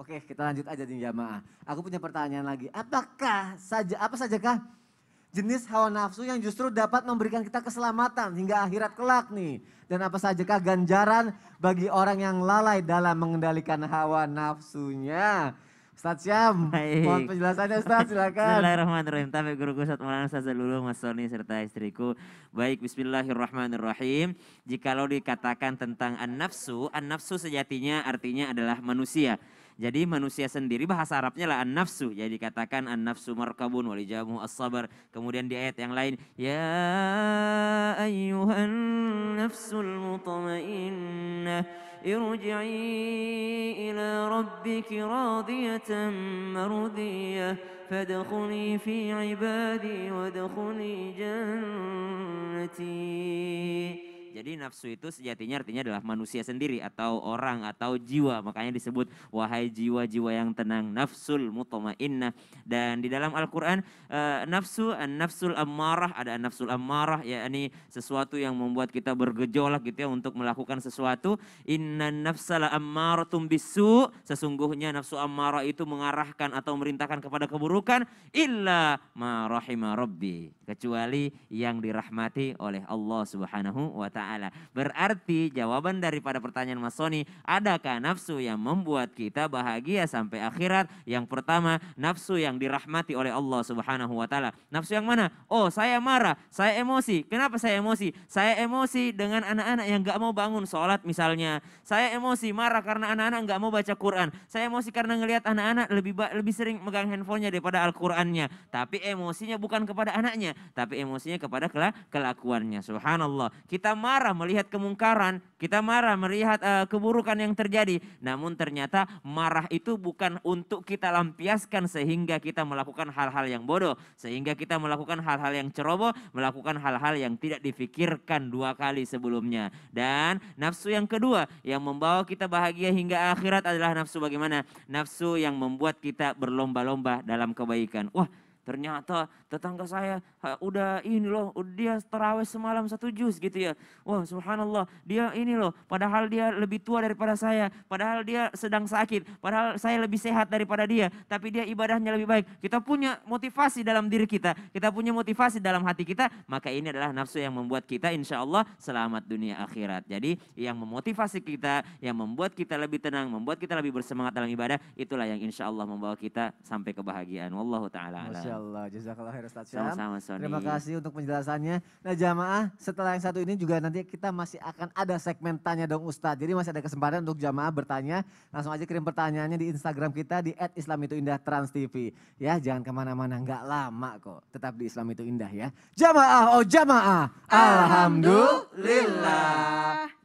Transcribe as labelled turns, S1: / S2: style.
S1: Oke, kita lanjut aja di jamaah. Aku punya pertanyaan lagi. Apakah saja apa sajakah jenis hawa nafsu yang justru dapat memberikan kita keselamatan hingga akhirat kelak nih? Dan apa sajakah ganjaran bagi orang yang lalai dalam mengendalikan hawa nafsunya? Ustaz Syam, Baik. mohon penjelasannya Ustaz silakan.
S2: Bismillahirrahmanirrahim. Tapi guruku Ustaz Ustaz Lulu, Mas Soni serta istriku. Baik, bismillahirrahmanirrahim. Jikalau dikatakan tentang an-nafsu, an-nafsu sejatinya artinya adalah manusia. Jadi manusia sendiri bahasa Arabnya lah an-nafsu. Jadi dikatakan an-nafsu markabun walijamu as-sabar. Kemudian di ayat yang lain ya ayyuhan nafsul mutmainnah irji'i ila rabbiki radiyatan mardiyah fadkhuli fi ibadi wadkhuli jannati. Jadi nafsu itu sejatinya artinya adalah manusia sendiri atau orang atau jiwa. Makanya disebut wahai jiwa-jiwa yang tenang, nafsul mutmainnah. Dan di dalam Al-Qur'an eh, nafsu an-nafsul ammarah ada an-nafsul ammarah yakni sesuatu yang membuat kita bergejolak gitu ya untuk melakukan sesuatu. Inna nafsala ammaratum bisu. Sesungguhnya nafsu ammarah itu mengarahkan atau merintahkan kepada keburukan illa ma rahimah rabbi. Kecuali yang dirahmati oleh Allah Subhanahu wa taala taala. Berarti jawaban daripada pertanyaan Mas Sony, adakah nafsu yang membuat kita bahagia sampai akhirat? Yang pertama, nafsu yang dirahmati oleh Allah Subhanahu wa taala. Nafsu yang mana? Oh, saya marah, saya emosi. Kenapa saya emosi? Saya emosi dengan anak-anak yang gak mau bangun sholat misalnya. Saya emosi marah karena anak-anak gak mau baca Quran. Saya emosi karena ngelihat anak-anak lebih lebih sering megang handphonenya daripada Al-Qurannya. Tapi emosinya bukan kepada anaknya, tapi emosinya kepada kelakuannya. Subhanallah. Kita marah marah melihat kemungkaran, kita marah melihat uh, keburukan yang terjadi. Namun ternyata marah itu bukan untuk kita lampiaskan sehingga kita melakukan hal-hal yang bodoh, sehingga kita melakukan hal-hal yang ceroboh, melakukan hal-hal yang tidak difikirkan dua kali sebelumnya. Dan nafsu yang kedua yang membawa kita bahagia hingga akhirat adalah nafsu bagaimana? Nafsu yang membuat kita berlomba-lomba dalam kebaikan. Wah, Ternyata tetangga saya udah ini loh, dia terawih semalam satu jus gitu ya. Wah subhanallah, dia ini loh, padahal dia lebih tua daripada saya. Padahal dia sedang sakit, padahal saya lebih sehat daripada dia. Tapi dia ibadahnya lebih baik. Kita punya motivasi dalam diri kita, kita punya motivasi dalam hati kita. Maka ini adalah nafsu yang membuat kita insya Allah selamat dunia akhirat. Jadi yang memotivasi kita, yang membuat kita lebih tenang, membuat kita lebih bersemangat dalam ibadah. Itulah yang insya Allah membawa kita sampai kebahagiaan. Wallahu ta'ala alam.
S1: Allah. Jazakallah khairan Ustaz Syam. Sama-sama Sony. Terima kasih untuk penjelasannya. Nah jamaah setelah yang satu ini juga nanti kita masih akan ada segmen tanya dong Ustaz. Jadi masih ada kesempatan untuk jamaah bertanya. Langsung aja kirim pertanyaannya di Instagram kita di @islamituindahtransTV. Ya jangan kemana-mana, nggak lama kok. Tetap di Islam itu indah ya. Jamaah, oh jamaah. Alhamdulillah.